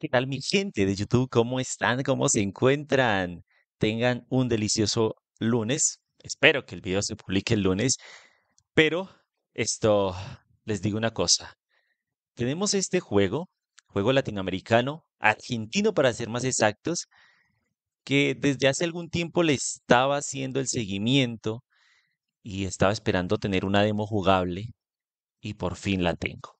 ¿qué tal mi gente de YouTube? ¿Cómo están? ¿Cómo se encuentran? Tengan un delicioso lunes. Espero que el video se publique el lunes. Pero esto, les digo una cosa. Tenemos este juego, juego latinoamericano, argentino para ser más exactos, que desde hace algún tiempo le estaba haciendo el seguimiento y estaba esperando tener una demo jugable y por fin la tengo.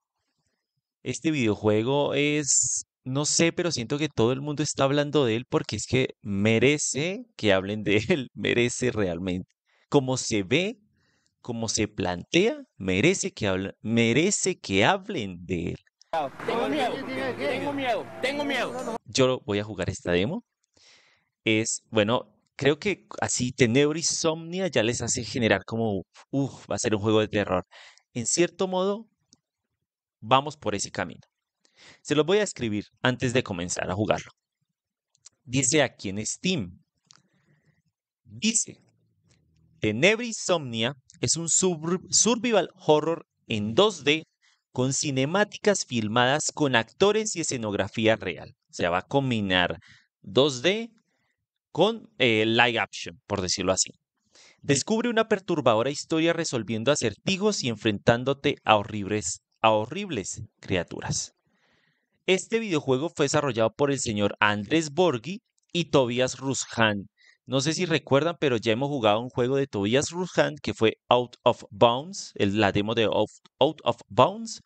Este videojuego es no sé, pero siento que todo el mundo está hablando de él porque es que merece que hablen de él, merece realmente. Como se ve, como se plantea, merece que, hablen, merece que hablen de él. Tengo miedo, tengo miedo, tengo miedo. Yo voy a jugar esta demo. Es, bueno, creo que así Tenebris Somnia ya les hace generar como, uff, va a ser un juego de terror. En cierto modo, vamos por ese camino. Se los voy a escribir antes de comenzar a jugarlo. Dice aquí en Steam. Dice, Every Somnia es un survival horror en 2D con cinemáticas filmadas con actores y escenografía real. O sea, va a combinar 2D con eh, live action, por decirlo así. Descubre una perturbadora historia resolviendo acertijos y enfrentándote a horribles, a horribles criaturas. Este videojuego fue desarrollado por el señor Andrés Borghi y Tobias Rushan. No sé si recuerdan, pero ya hemos jugado un juego de Tobias Rushan que fue Out of Bounds, la demo de Out, of Bounds.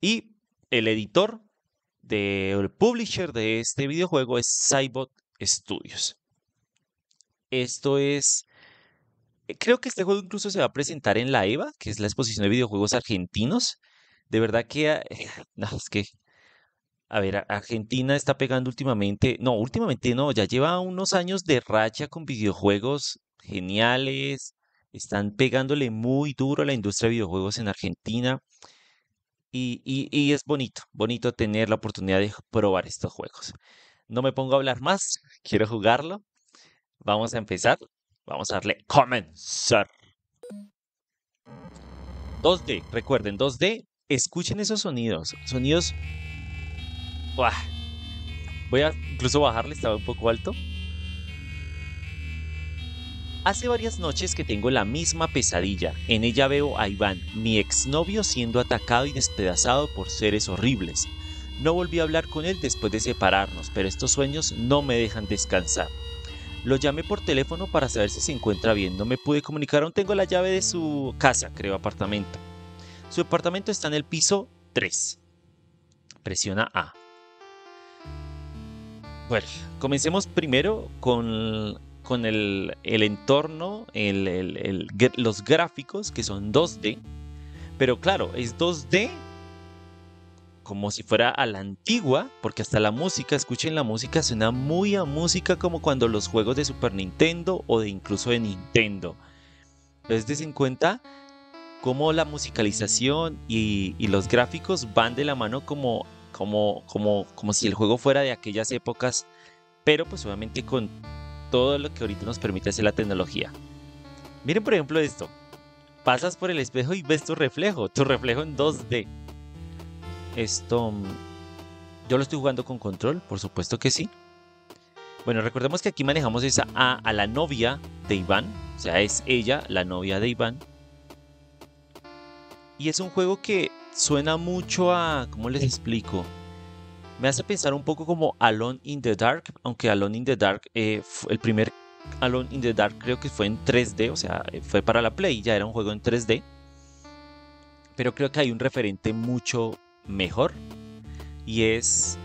Y el editor del publisher de este videojuego es Cybot Studios. Esto es. Eh, creo que este juego incluso se va a presentar en la EVA, que es la exposición de videojuegos argentinos. De verdad que. Ah, no, que a ver, Argentina está pegando últimamente, no, últimamente no, ya lleva unos años de racha con videojuegos geniales, están pegándole muy duro a la industria de videojuegos en Argentina y, es bonito, bonito tener la oportunidad de probar estos juegos. No me pongo a hablar más, quiero jugarlo. Vamos a empezar, vamos a darle comenzar. 2D, recuerden, 2D, escuchen esos sonidos, sonidos Voy a incluso bajarle, estaba un poco alto. Hace varias noches que tengo la misma pesadilla. En ella veo a Iván, mi exnovio, siendo atacado y despedazado por seres horribles. No volví a hablar con él después de separarnos, pero estos sueños no me dejan descansar. Lo llamé por teléfono para saber si se encuentra bien. No me pude comunicar, aún tengo la llave de su casa, creo, apartamento. Su apartamento está en el piso 3. Presiona A. Bueno, comencemos primero con, el, entorno, los gráficos que son 2D, pero claro, es 2D como si fuera a la antigua, porque hasta la música, escuchen la música, suena muy a música como cuando los juegos de Super Nintendo o de incluso de Nintendo. Entonces en cuenta cómo la musicalización y los gráficos van de la mano como como, como, si el juego fuera de aquellas épocas, pero pues obviamente con todo lo que ahorita nos permite hacer la tecnología. Miren por ejemplo esto, pasas por el espejo y ves tu reflejo, tu reflejo en 2D. Esto, yo lo estoy jugando con control, por supuesto que sí. Bueno, recordemos que aquí manejamos esa a, a la novia de Iván, o sea, es ella la novia de Iván. Y es un juego que suena mucho a, ¿cómo les explico? Me hace pensar un poco como Alone in the Dark, aunque Alone in the Dark, eh, el primer Alone in the Dark creo que fue en 3D, o sea, eh, fue para la Play, ya era un juego en 3D. Pero creo que hay un referente mucho mejor y es,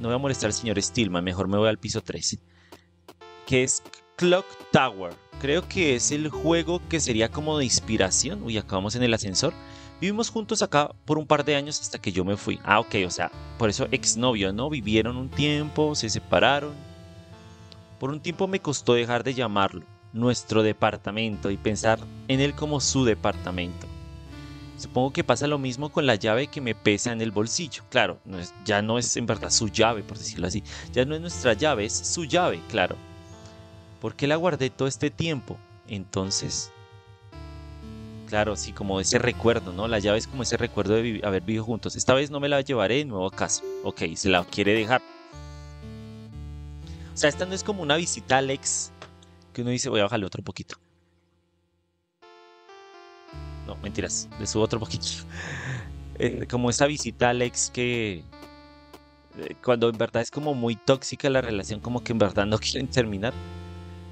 no voy a molestar al señor Stillman, mejor me voy al piso 13, que es Clock Tower. Creo que es el juego que sería como de inspiración. Uy, acabamos en el ascensor. Vivimos juntos acá por un par de años hasta que yo me fui. Ah, ok, o sea, por eso exnovio, ¿no? Vivieron un tiempo, se separaron. Por un tiempo me costó dejar de llamarlo nuestro departamento y pensar en él como su departamento. Supongo que pasa lo mismo con la llave que me pesa en el bolsillo. Claro, ya no es en verdad su llave, por decirlo así. Ya no es nuestra llave, es su llave, claro. ¿Por qué la guardé todo este tiempo? Entonces, Claro, sí, como ese recuerdo, ¿no? La llave es como ese recuerdo de haber vivido juntos. Esta vez no me la llevaré de nuevo a casa. Ok, se la quiere dejar. O sea, esta no es como una visita al ex que uno dice, voy a bajarle otro poquito. No, mentiras, le subo otro poquito. Eh, como esa visita al ex que eh, cuando en verdad es como muy tóxica la relación, como que en verdad no quieren terminar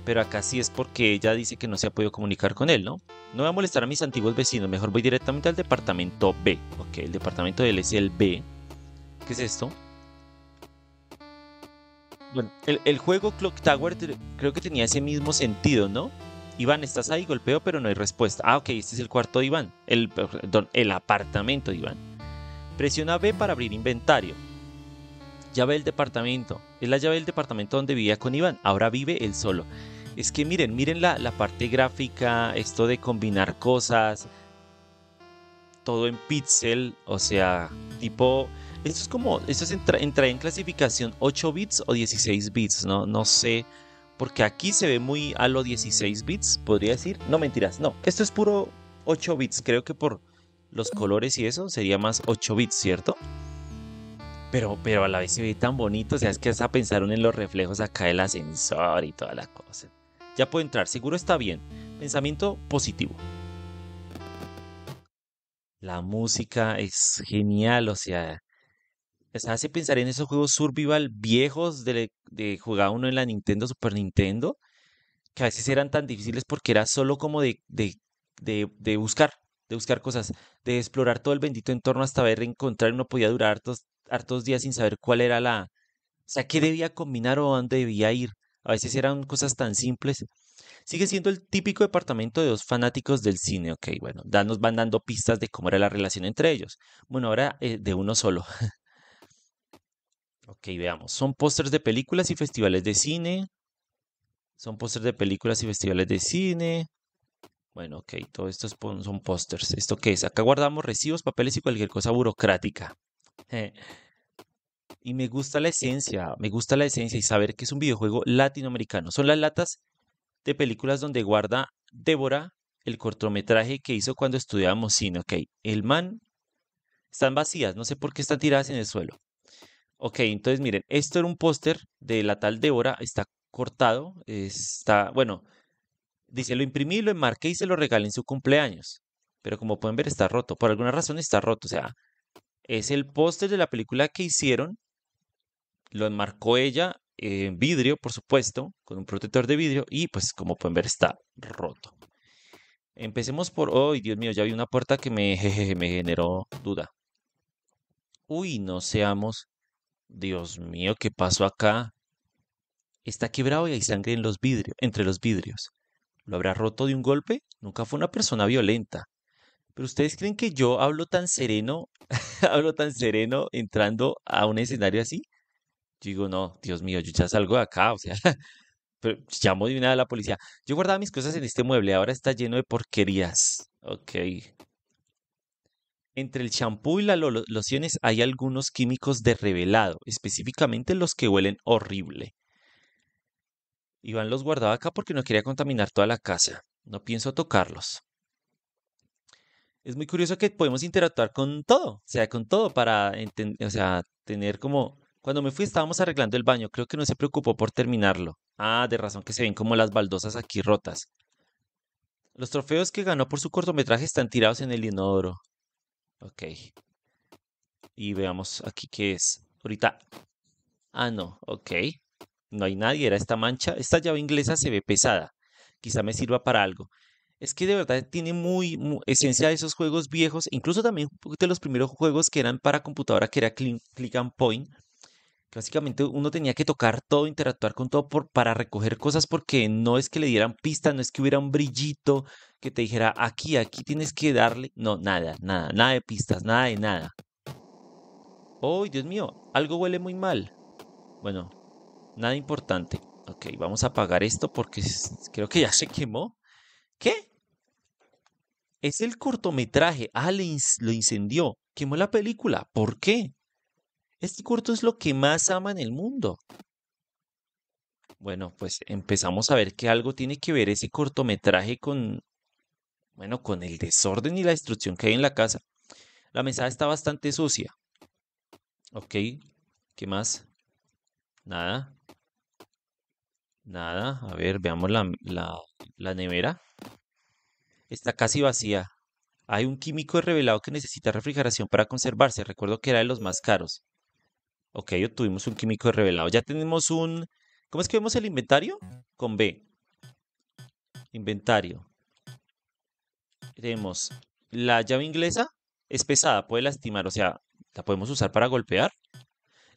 pero acá sí es porque ella dice que no se ha podido comunicar con él, ¿no? No voy a molestar a mis antiguos vecinos, mejor voy directamente al departamento B. Ok, el departamento de él es el B. ¿Qué es esto? Bueno, el, juego Clock Tower creo que tenía ese mismo sentido, ¿no? Iván, estás ahí, golpeo, pero no hay respuesta. Ah, ok, este es el cuarto de Iván. El, perdón, el apartamento de Iván. Presiona B para abrir inventario. Llave del departamento. Es la llave del departamento donde vivía con Iván. Ahora vive él solo es que miren, miren la, parte gráfica, esto de combinar cosas, todo en pixel, o sea, tipo, esto es como, esto es entra, en clasificación 8 bits o 16 bits, no, no sé, porque aquí se ve muy a lo 16 bits, podría decir, no mentiras, no, esto es puro 8 bits, creo que por los colores y eso sería más 8 bits, ¿cierto? Pero, pero a la vez se ve tan bonito, o sea, es que hasta pensaron en los reflejos acá del ascensor y toda la cosa. Ya puedo entrar, seguro está bien. Pensamiento positivo. La música es genial, o sea, se pues, hace pensar en esos juegos survival viejos de, jugar uno en la Nintendo, Super Nintendo, que a veces eran tan difíciles porque era solo como de, de, buscar, de buscar cosas, de explorar todo el bendito entorno hasta ver, encontrar, uno podía durar hartos, hartos días sin saber cuál era la, o sea, qué debía combinar o dónde debía ir a veces eran cosas tan simples. Sigue siendo el típico departamento de dos fanáticos del cine, ok, bueno, danos nos van dando pistas de cómo era la relación entre ellos. Bueno, ahora eh, de uno solo. ok, veamos, son pósters de películas y festivales de cine. Son pósters de películas y festivales de cine. Bueno, ok, todo esto son pósters. ¿Esto qué es? Acá guardamos recibos, papeles y cualquier cosa burocrática. y me gusta la esencia, me gusta la esencia y saber que es un videojuego latinoamericano. Son las latas de películas donde guarda Débora el cortometraje que hizo cuando estudiábamos cine, ok. El man están vacías, no sé por qué están tiradas en el suelo. Ok, entonces miren, esto era un póster de la tal Débora, está cortado, está, bueno, dice, lo imprimí, lo enmarqué y se lo regalé en su cumpleaños. Pero como pueden ver, está roto, por alguna razón está roto, o sea, es el póster de la película que hicieron lo enmarcó ella en vidrio, por supuesto, con un protector de vidrio y pues como pueden ver está roto. Empecemos por, hoy Dios mío, ya vi una puerta que me, me generó duda. Uy, no seamos, Dios mío, ¿qué pasó acá? Está quebrado y hay sangre en los vidrios, entre los vidrios. ¿Lo habrá roto de un golpe? Nunca fue una persona violenta. Pero ustedes creen que yo hablo tan sereno, hablo tan sereno entrando a un escenario así? Yo digo, no, Dios mío, yo ya salgo de acá, o sea, pero llamo de una a la policía. Yo guardaba mis cosas en este mueble, ahora está lleno de porquerías. Ok. Entre el champú y las lociones hay algunos químicos de revelado, específicamente los que huelen horrible. Iván los guardaba acá porque no quería contaminar toda la casa. No pienso tocarlos. Es muy curioso que podemos interactuar con todo, o sea, con todo para o sea, tener como cuando me fui estábamos arreglando el baño, creo que no se preocupó por terminarlo. Ah, de razón que se ven como las baldosas aquí rotas. Los trofeos que ganó por su cortometraje están tirados en el inodoro. Ok. Y veamos aquí qué es. Ahorita. Ah, no, ok. No hay nadie, era esta mancha. Esta llave inglesa se ve pesada. Quizá me sirva para algo. Es que de verdad tiene muy, esencia de esos juegos viejos, incluso también de los primeros juegos que eran para computadora, que era Click and Point, Básicamente uno tenía que tocar todo, interactuar con todo para recoger cosas porque no es que le dieran pista, no es que hubiera un brillito que te dijera aquí, aquí tienes que darle. No, nada, nada, nada de pistas, nada de nada. ¡Oh, Dios mío! Algo huele muy mal. Bueno, nada importante. Ok, vamos a apagar esto porque creo que ya se quemó. ¿Qué? Es el cortometraje. Ah, lo incendió. Quemó la película. ¿Por qué? Este corto es lo que más ama en el mundo. Bueno, pues empezamos a ver que algo tiene que ver ese cortometraje con, bueno, con el desorden y la destrucción que hay en la casa. La mesa está bastante sucia. Ok, ¿qué más? Nada. Nada. A ver, veamos la, la nevera. Está casi vacía. Hay un químico revelado que necesita refrigeración para conservarse. Recuerdo que era de los más caros. Ok, tuvimos un químico revelado. Ya tenemos un... ¿Cómo es que vemos el inventario? Con B. Inventario. Tenemos la llave inglesa. Es pesada, puede lastimar, o sea, la podemos usar para golpear.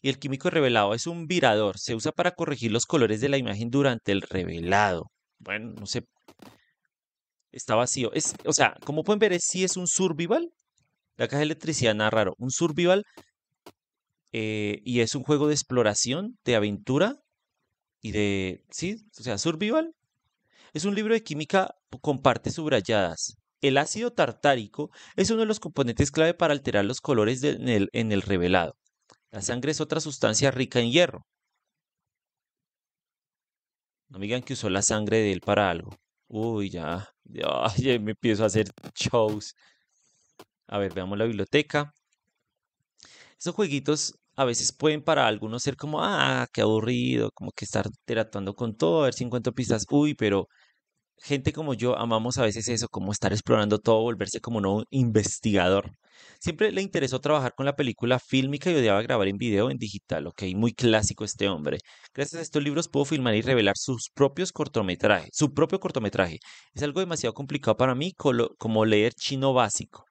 Y el químico revelado es un virador. Se usa para corregir los colores de la imagen durante el revelado. Bueno, no sé. Está vacío. Es, o sea, como pueden ver, sí es un survival. La caja de electricidad nada raro. Un survival eh, y es un juego de exploración, de aventura y de, sí, o sea, survival. Es un libro de química con partes subrayadas. El ácido tartárico es uno de los componentes clave para alterar los colores en, el, revelado. La sangre es otra sustancia rica en hierro. No me digan que usó la sangre de él para algo. Uy, ya. Ya, ya me empiezo a hacer shows. A ver, veamos la biblioteca. Esos jueguitos a veces pueden para algunos ser como, ah, qué aburrido, como que estar interactuando con todo, a ver si encuentro pistas, uy, pero gente como yo amamos a veces eso, como estar explorando todo, volverse como un investigador. Siempre le interesó trabajar con la película fílmica y odiaba grabar en video en digital, ok, muy clásico este hombre. Gracias a estos libros pudo filmar y revelar sus propios cortometrajes, su propio cortometraje. Es algo demasiado complicado para mí como leer chino básico.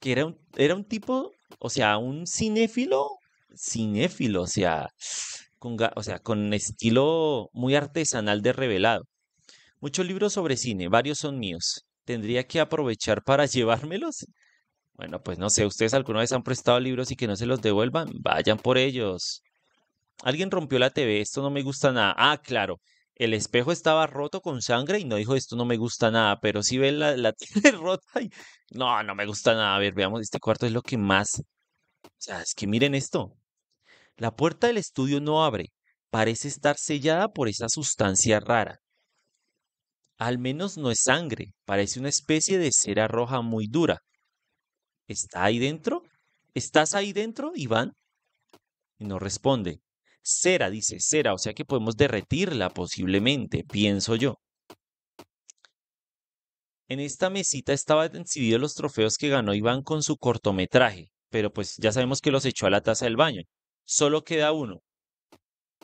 Que era un, era un tipo o sea, un cinéfilo, cinéfilo, o sea, con, o sea, con estilo muy artesanal de revelado. Muchos libros sobre cine, varios son míos. ¿Tendría que aprovechar para llevármelos? Bueno, pues no sé, ¿ustedes alguna vez han prestado libros y que no se los devuelvan? Vayan por ellos. Alguien rompió la TV, esto no me gusta nada. Ah, claro, el espejo estaba roto con sangre y no dijo, esto no me gusta nada, pero si ve la, la rota y no, no me gusta nada. A ver, veamos, este cuarto es lo que más... O sea, es que miren esto. La puerta del estudio no abre, parece estar sellada por esa sustancia rara. Al menos no es sangre, parece una especie de cera roja muy dura. ¿Está ahí dentro? ¿Estás ahí dentro, Iván? Y no responde. Cera, dice cera, o sea que podemos derretirla posiblemente, pienso yo. En esta mesita estaba decidido los trofeos que ganó Iván con su cortometraje, pero pues ya sabemos que los echó a la taza del baño. Solo queda uno.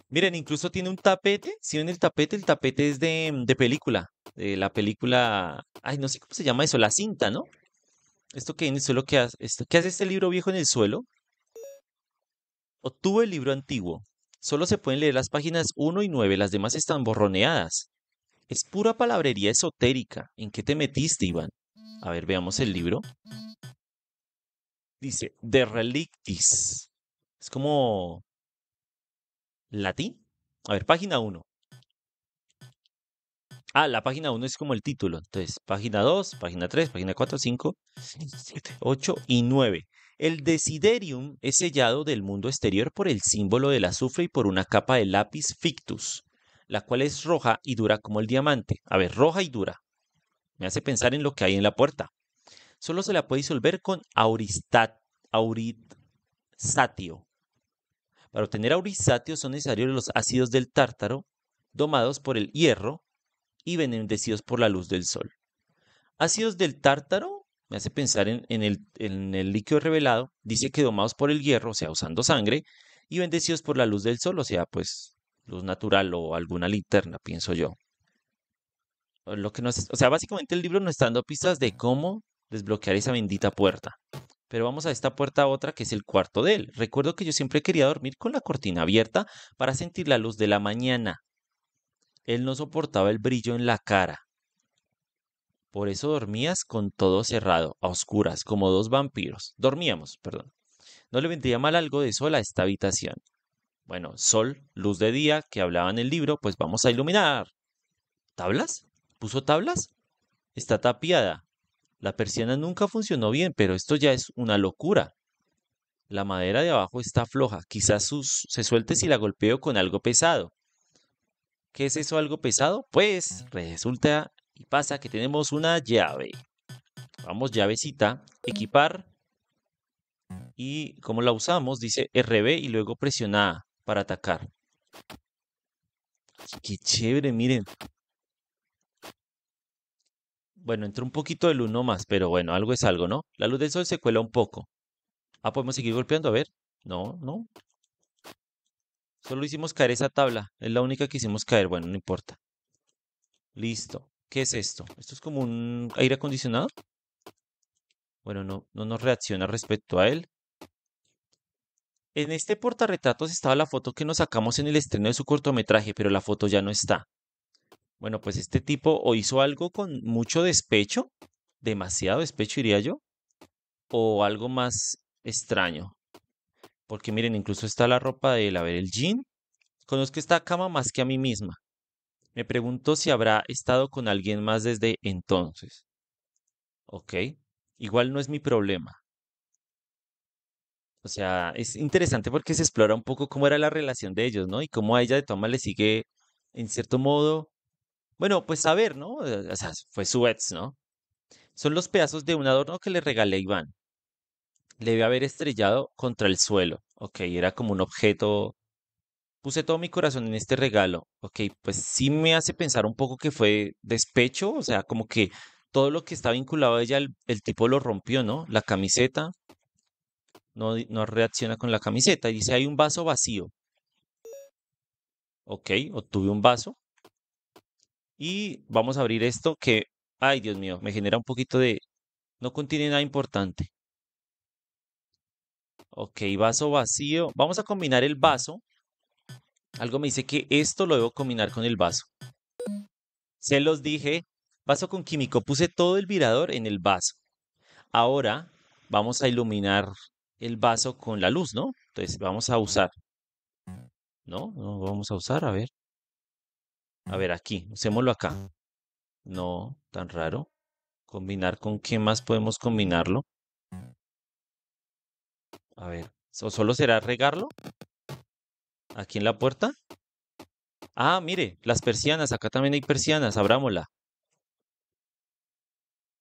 Miren, incluso tiene un tapete. Si ven el tapete, el tapete es de, película. De la película. Ay, no sé cómo se llama eso, la cinta, ¿no? Esto que en el suelo, ¿qué hace? hace este libro viejo en el suelo? Obtuvo el libro antiguo. Solo se pueden leer las páginas 1 y 9, las demás están borroneadas. Es pura palabrería esotérica. ¿En qué te metiste, Iván? A ver, veamos el libro. Dice, De Relictis. Es como latín. A ver, página 1. Ah, la página 1 es como el título. Entonces, página 2, página 3, página 4, 5, 7, 8 y 9. El desiderium es sellado del mundo exterior por el símbolo del azufre y por una capa de lápiz fictus, la cual es roja y dura como el diamante. A ver, roja y dura. Me hace pensar en lo que hay en la puerta. Solo se la puede disolver con auristat, Para obtener aurisatio son necesarios los ácidos del tártaro, domados por el hierro, y bendecidos por la luz del sol. Ácidos del tártaro, me hace pensar en, el, líquido revelado, dice que domados por el hierro, o sea, usando sangre, y bendecidos por la luz del sol, o sea, pues luz natural o alguna linterna, pienso yo. Lo que o sea, básicamente el libro nos está dando pistas de cómo desbloquear esa bendita puerta. Pero vamos a esta puerta a otra que es el cuarto de él. Recuerdo que yo siempre quería dormir con la cortina abierta para sentir la luz de la mañana. Él no soportaba el brillo en la cara. Por eso dormías con todo cerrado, a oscuras, como dos vampiros. Dormíamos, perdón. No le vendría mal algo de sol a esta habitación. Bueno, sol, luz de día, que hablaba en el libro, pues vamos a iluminar. ¿Tablas? ¿Puso tablas? Está tapiada. La persiana nunca funcionó bien, pero esto ya es una locura. La madera de abajo está floja, quizás se suelte si la golpeo con algo pesado. ¿Qué es eso algo pesado? Pues resulta y pasa que tenemos una llave. Vamos, llavecita, equipar. Y como la usamos, dice RB y luego presiona para atacar. Qué chévere, miren. Bueno, entró un poquito de luz nomás, pero bueno, algo es algo, ¿no? La luz del sol se cuela un poco. Ah, podemos seguir golpeando, a ver. No, no. Solo hicimos caer esa tabla. Es la única que hicimos caer. Bueno, no importa. Listo. ¿Qué es esto? ¿Esto es como un aire acondicionado? Bueno, no, no nos reacciona respecto a él. En este portarretratos estaba la foto que nos sacamos en el estreno de su cortometraje, pero la foto ya no está. Bueno, pues este tipo o hizo algo con mucho despecho, demasiado despecho diría yo, o algo más extraño. Porque miren, incluso está la ropa de ver, el Jean. Conozco esta cama más que a mí misma. Me pregunto si habrá estado con alguien más desde entonces. Ok, igual no es mi problema. O sea, es interesante porque se explora un poco cómo era la relación de ellos, ¿no? Y cómo a ella de Toma le sigue, en cierto modo, bueno, pues a ver, ¿no? O sea, fue su ex, ¿no? Son los pedazos de un adorno que le regalé a Iván debe haber estrellado contra el suelo. Ok, era como un objeto. Puse todo mi corazón en este regalo. Ok, pues sí me hace pensar un poco que fue despecho, o sea, como que todo lo que está vinculado a ella, el, tipo lo rompió, ¿no? La camiseta. No, no reacciona con la camiseta. Y dice, hay un vaso vacío. Ok, obtuve un vaso. Y vamos a abrir esto que, ay Dios mío, me genera un poquito de... No contiene nada importante. Ok, vaso vacío. Vamos a combinar el vaso. Algo me dice que esto lo debo combinar con el vaso. Se los dije, vaso con químico. Puse todo el virador en el vaso. Ahora vamos a iluminar el vaso con la luz, ¿no? Entonces vamos a usar. No, no vamos a usar, a ver. A ver, aquí, usémoslo acá. No, tan raro. Combinar con qué más podemos combinarlo. A ver, ¿solo será regarlo? ¿Aquí en la puerta? Ah, mire, las persianas, acá también hay persianas, abrámosla.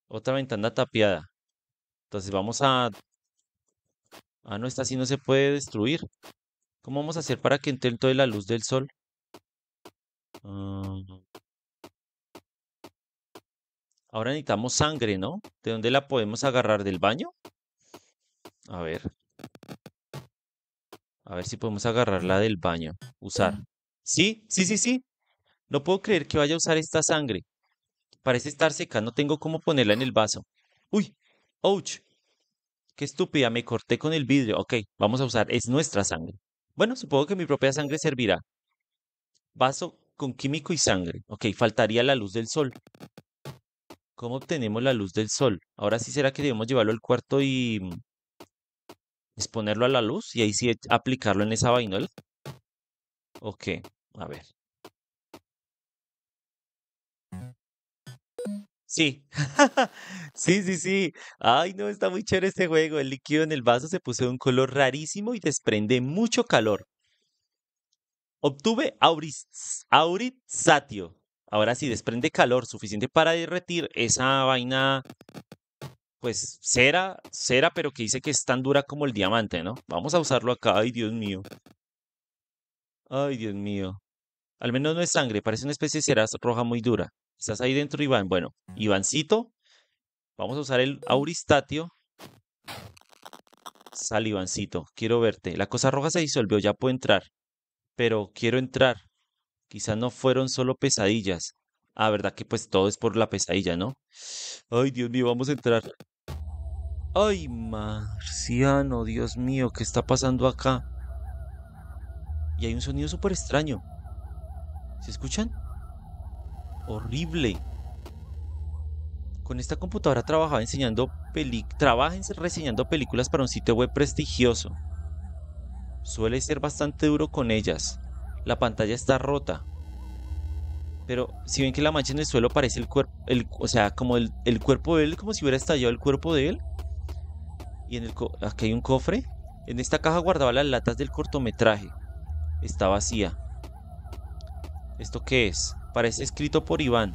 Otra ventana tapiada. Entonces vamos a... Ah, no, está. Así no se puede destruir. ¿Cómo vamos a hacer para que entre toda la luz del sol? Ah. Ahora necesitamos sangre, ¿no? ¿De dónde la podemos agarrar? ¿Del baño? A ver. A ver si podemos agarrarla del baño. Usar. Sí, sí, sí, sí. No puedo creer que vaya a usar esta sangre. Parece estar seca, no tengo cómo ponerla en el vaso. Uy, ouch. Qué estúpida, me corté con el vidrio. Ok, vamos a usar, es nuestra sangre. Bueno, supongo que mi propia sangre servirá. Vaso con químico y sangre. Ok, faltaría la luz del sol. ¿Cómo obtenemos la luz del sol? Ahora sí será que debemos llevarlo al cuarto y mm, exponerlo a la luz y ahí sí aplicarlo en esa vaina. Ok, a ver. Sí, sí, sí, sí. Ay, no, está muy chévere este juego. El líquido en el vaso se puso de un color rarísimo y desprende mucho calor. Obtuve aurizatio. Ahora sí, desprende calor suficiente para derretir esa vaina pues cera, cera, pero que dice que es tan dura como el diamante, ¿no? Vamos a usarlo acá, ay Dios mío. Ay Dios mío. Al menos no es sangre, parece una especie de cera roja muy dura. Estás ahí dentro, Iván. Bueno, Ivancito, vamos a usar el auristatio. Sal, Ivancito, quiero verte. La cosa roja se disolvió, ya puedo entrar. Pero quiero entrar. Quizás no fueron solo pesadillas. Ah, verdad que pues todo es por la pesadilla, ¿no? Ay, Dios mío, vamos a entrar. Ay, marciano, Dios mío, ¿qué está pasando acá? Y hay un sonido súper extraño. ¿Se escuchan? Horrible. Con esta computadora trabajaba enseñando peli reseñando películas para un sitio web prestigioso. Suele ser bastante duro con ellas. La pantalla está rota. Pero si ven que la mancha en el suelo parece el cuerpo, o sea, como el cuerpo de él, como si hubiera estallado el cuerpo de él y en el aquí hay un cofre. En esta caja guardaba las latas del cortometraje. Está vacía. ¿Esto qué es? Parece escrito por Iván.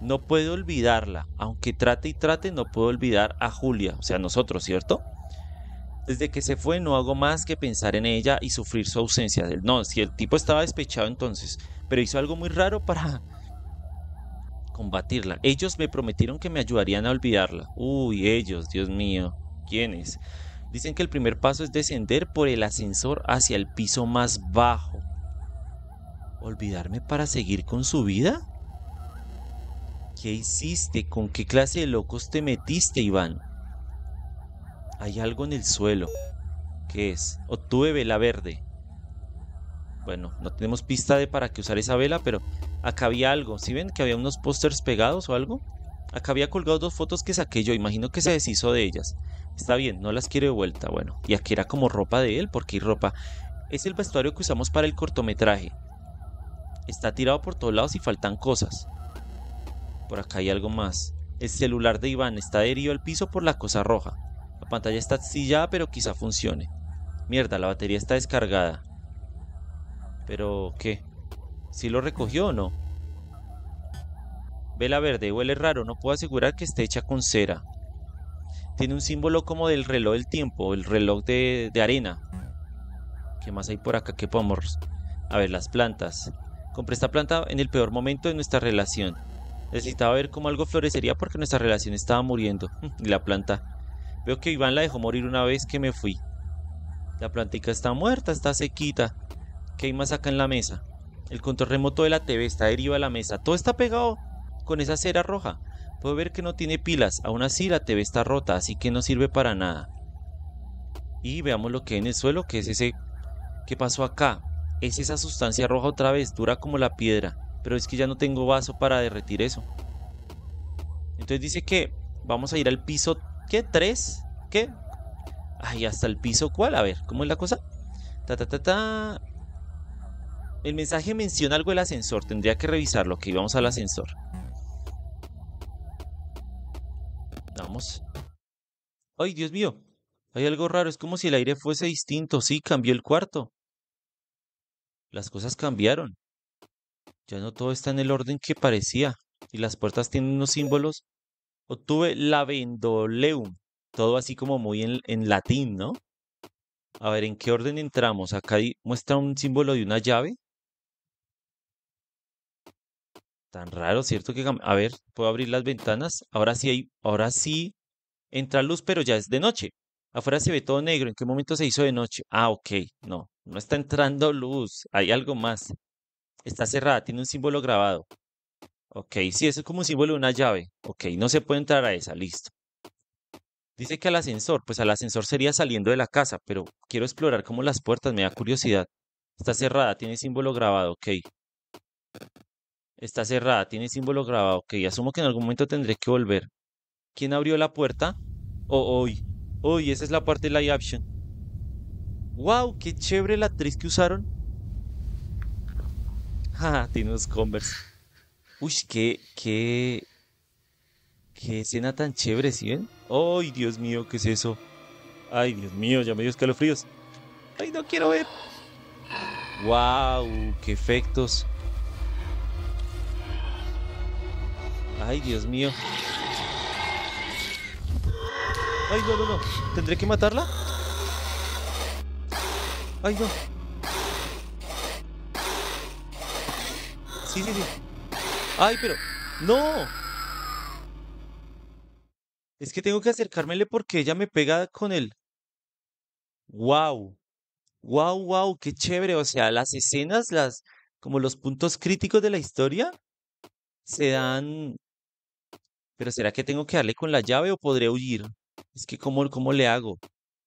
No puedo olvidarla, aunque trate y trate, no puedo olvidar a Julia, o sea, nosotros, ¿cierto? Desde que se fue no hago más que pensar en ella y sufrir su ausencia. No, si el tipo estaba despechado entonces, pero hizo algo muy raro para combatirla. Ellos me prometieron que me ayudarían a olvidarla. Uy, ellos, Dios mío quiénes. Dicen que el primer paso es descender por el ascensor hacia el piso más bajo. ¿Olvidarme para seguir con su vida? ¿Qué hiciste? ¿Con qué clase de locos te metiste, Iván? Hay algo en el suelo. ¿Qué es? Obtuve vela verde. Bueno, no tenemos pista de para qué usar esa vela, pero acá había algo. ¿Sí ven que había unos pósters pegados o algo? Acá había colgado dos fotos que saqué yo, imagino que se deshizo de ellas. Está bien, no las quiero de vuelta, bueno. Y aquí era como ropa de él, porque hay ropa. Es el vestuario que usamos para el cortometraje. Está tirado por todos lados y faltan cosas. Por acá hay algo más. El celular de Iván está adherido al piso por la cosa roja. La pantalla está sillada, pero quizá funcione. Mierda, la batería está descargada. Pero, ¿qué? ¿Si ¿Sí lo recogió o no? Vela verde, huele raro, no puedo asegurar que esté hecha con cera. Tiene un símbolo como del reloj del tiempo, el reloj de, arena. ¿Qué más hay por acá que podemos...? A ver, las plantas. Compré esta planta en el peor momento de nuestra relación. Necesitaba ver cómo algo florecería porque nuestra relación estaba muriendo. Y la planta. Veo que Iván la dejó morir una vez que me fui. La plantica está muerta, está sequita. ¿Qué hay más acá en la mesa? El control remoto de la TV está deriva de la mesa. Todo está pegado con esa cera roja. Puedo ver que no tiene pilas, aún así la TV está rota, así que no sirve para nada. Y veamos lo que hay en el suelo, que es ese... ¿Qué pasó acá? Es esa sustancia roja otra vez, dura como la piedra, pero es que ya no tengo vaso para derretir eso. Entonces dice que vamos a ir al piso, ¿qué? ¿Tres? ¿Qué? Ahí hasta el piso, ¿cuál? A ver, ¿cómo es la cosa? Ta, ta, ta, ta. El mensaje menciona algo del ascensor, tendría que revisarlo, que vamos al ascensor. ¡Ay, Dios mío! Hay algo raro, es como si el aire fuese distinto. Sí, cambió el cuarto. Las cosas cambiaron. Ya no todo está en el orden que parecía. Y las puertas tienen unos símbolos. Obtuve la vendoleum. Todo así como muy en, en latín, ¿no? A ver, ¿en qué orden entramos? Acá muestra un símbolo de una llave. Tan raro, ¿cierto? Que a ver, puedo abrir las ventanas. Ahora sí hay, ahora sí entra luz, pero ya es de noche. Afuera se ve todo negro. ¿En qué momento se hizo de noche? Ah, ok. No, no está entrando luz. Hay algo más. Está cerrada, tiene un símbolo grabado. Ok, sí, eso es como un símbolo de una llave. Ok, no se puede entrar a esa, listo. Dice que al ascensor, pues al ascensor sería saliendo de la casa, pero quiero explorar como las puertas, me da curiosidad. Está cerrada, tiene símbolo grabado, ok. Está cerrada, tiene símbolo grabado. Ok, asumo que en algún momento tendré que volver. ¿Quién abrió la puerta? Oh, hoy. Oh, esa es la parte de live action. ¡Wow! ¡Qué chévere la actriz que usaron! ¡Ja! Ah, tiene unos Converse. Uy, qué, qué. Qué escena tan chévere, ¿sí ven? ¡Ay, Dios mío, qué es eso! ¡Ay, Dios mío, ya me dio escalofríos! ¡Ay, no quiero ver! ¡Wow! ¡Qué efectos! Ay, Dios mío. Ay, no, no, no. ¿Tendré que matarla? Ay, no. Sí, sí, sí. Ay, pero... ¡No! Es que tengo que acercármele porque ella me pega con él. ¡Wow! ¡Wow, wow! ¡Qué chévere! O sea, las escenas, las como los puntos críticos de la historia, se dan pero ¿será que tengo que darle con la llave o podré huir? Es que ¿cómo, cómo le hago?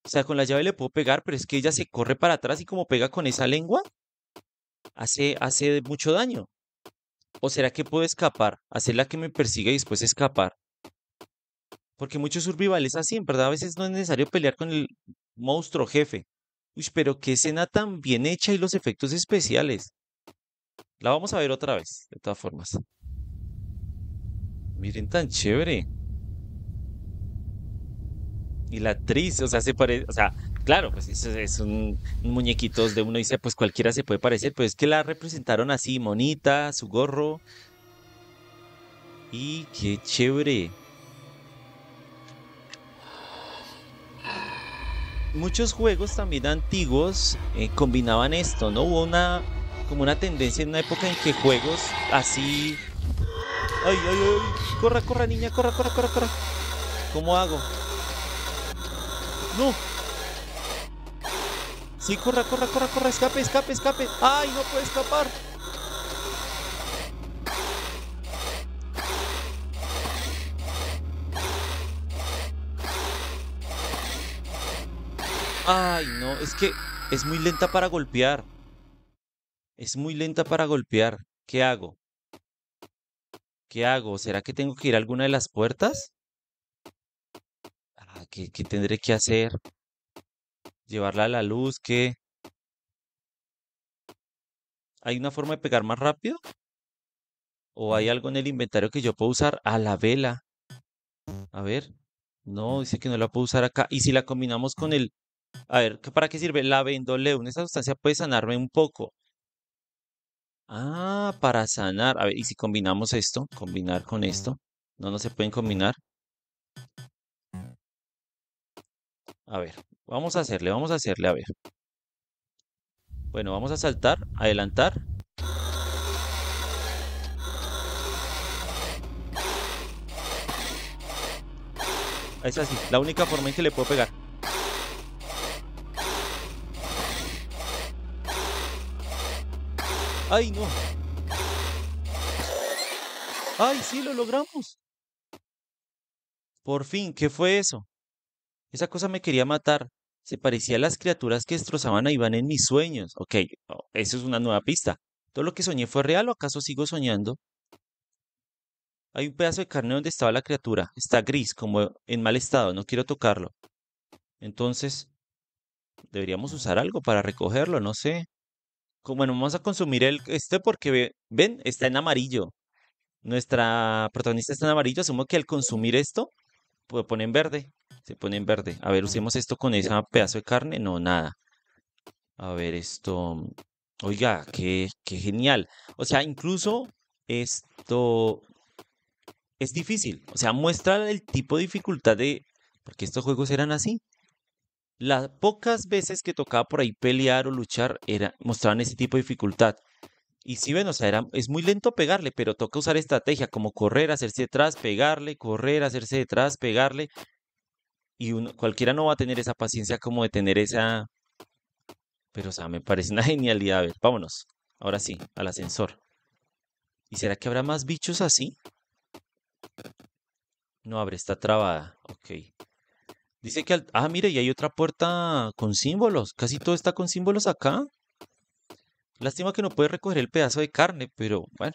O sea, con la llave le puedo pegar, pero es que ella se corre para atrás y como pega con esa lengua, hace, hace mucho daño. ¿O será que puedo escapar? Hacerla que me persiga y después escapar. Porque muchos survivales así, en verdad, a veces no es necesario pelear con el monstruo jefe. Uy, pero qué escena tan bien hecha y los efectos especiales. La vamos a ver otra vez, de todas formas. Miren, tan chévere. Y la actriz, o sea, se parece, o sea, claro, pues es, un, muñequito muñequitos de uno dice, pues cualquiera se puede parecer, pero es que la representaron así, monita, su gorro. Y qué chévere. Muchos juegos también antiguos eh, combinaban esto, ¿no? Hubo una como una tendencia en una época en que juegos así ay, ay! ¡Corra, corra, niña! ¡Corra, ¡Corra, corra, niña! ¡Corra, corra, corra, corra! ¿Cómo hago? ¡No! Sí, corra, corra, corra, corra, escape, escape, escape. ¡Ay, no puede escapar! Ay, no, es que es muy lenta para golpear. Es muy lenta para golpear. ¿Qué hago? ¿Qué hago? ¿Será que tengo que ir a alguna de las puertas? Ah, ¿qué, tendré que hacer? ¿Llevarla a la luz? ¿Qué? ¿Hay una forma de pegar más rápido? ¿O hay algo en el inventario que yo puedo usar? A la vela. A ver. No, dice que no la puedo usar acá. ¿Y si la combinamos con el... A ver, ¿para qué sirve? La En esa sustancia puede sanarme un poco. Ah, para sanar. A ver, y si combinamos esto, combinar con esto. No, no se pueden combinar. A ver, vamos a hacerle, vamos a hacerle, a ver. Bueno, vamos a saltar, adelantar. Es así, la única forma en que le puedo pegar. ¡Ay, no! ¡Ay, sí, lo logramos! Por fin, ¿qué fue eso? Esa cosa me quería matar. Se parecía a las criaturas que destrozaban a Iván en mis sueños. Ok, eso es una nueva pista. ¿Todo lo que soñé fue real o acaso sigo soñando? Hay un pedazo de carne donde estaba la criatura. Está gris, como en mal estado. No quiero tocarlo. Entonces, deberíamos usar algo para recogerlo, no sé bueno, vamos a consumir el, este porque, ven, está en amarillo. Nuestra protagonista está en amarillo. Asumo que al consumir esto, pues pone en verde. Se pone en verde. A ver, usemos esto con ese pedazo de carne. No, nada. A ver, esto. Oiga, qué, qué genial. O sea, incluso esto es difícil. O sea, muestra el tipo de dificultad de. Porque estos juegos eran así las pocas veces que tocaba por ahí pelear o luchar era, mostraban ese tipo de dificultad. Y si sí, ven, o sea, es muy lento pegarle, pero toca usar estrategia como correr, hacerse detrás, pegarle, correr, hacerse detrás, pegarle. Y cualquiera no va a tener esa paciencia como de tener esa... Pero, o sea, me parece una genialidad. A ver, vámonos. Ahora sí, al ascensor. ¿Y será que habrá más bichos así? No abre, está trabada. Ok. Dice que, ah, mire, y hay otra puerta con símbolos. Casi todo está con símbolos acá. Lástima que no puede recoger el pedazo de carne, pero bueno.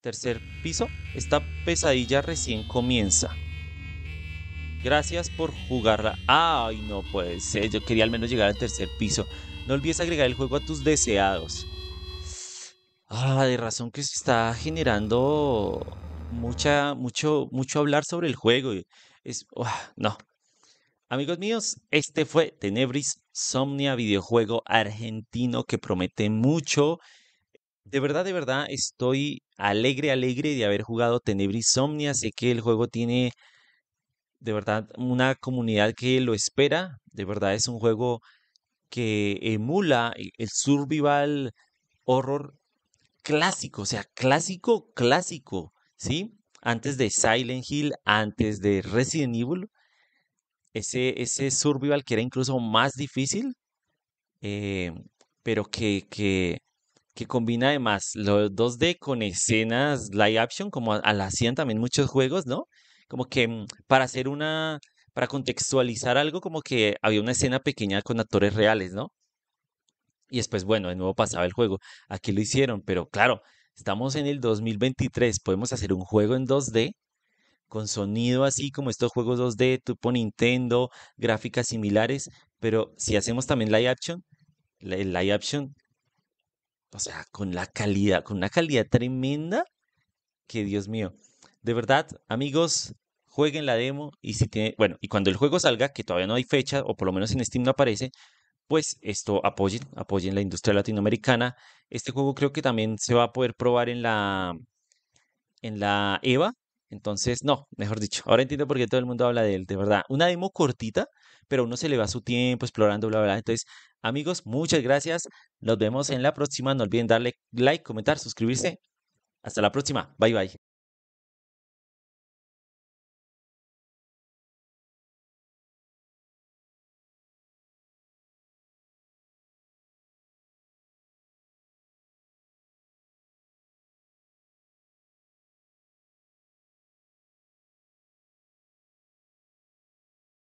Tercer piso, esta pesadilla recién comienza. Gracias por jugarla. Ay, no puede ser. Yo quería al menos llegar al tercer piso. No olvides agregar el juego a tus deseados. Ah, de razón que se está generando mucha, mucho, mucho hablar sobre el juego. Es, no. Amigos míos, este fue Tenebris Somnia, videojuego argentino que promete mucho. De verdad, de verdad, estoy alegre, alegre de haber jugado Tenebris Somnia. Sé que el juego tiene, de verdad, una comunidad que lo espera. De verdad, es un juego que emula e, el survival horror clásico, o sea, clásico, clásico. ¿sí? Antes de Silent Hill, antes de Resident Evil, ese, ese survival que era incluso más difícil, eh, pero que, que, que, combina además los 2D con escenas live action, como la hacían también muchos juegos, ¿no? Como que mm, para hacer una, para contextualizar algo, como que había una escena pequeña con actores reales, ¿no? Y después, bueno, de nuevo pasaba el juego. Aquí lo hicieron, pero claro, Estamos en el 2023, podemos hacer un juego en 2D con sonido así como estos juegos 2D, tipo Nintendo, gráficas similares, pero si hacemos también live action, el live action, o sea, con la calidad, con una calidad tremenda, que Dios mío. De verdad, amigos, jueguen la demo y si tiene, bueno, y cuando el juego salga, que todavía no hay fecha, o por lo menos en Steam no aparece, pues esto apoyen, apoyen la industria latinoamericana. Este juego creo que también se va a poder probar en la, en la EVA. Entonces, no, mejor dicho, ahora entiendo por qué todo el mundo habla de él, de verdad. Una demo cortita, pero uno se le va su tiempo explorando, bla, bla. Entonces, amigos, muchas gracias. Nos vemos en la próxima. No olviden darle like, comentar, suscribirse. Hasta la próxima. Bye, bye.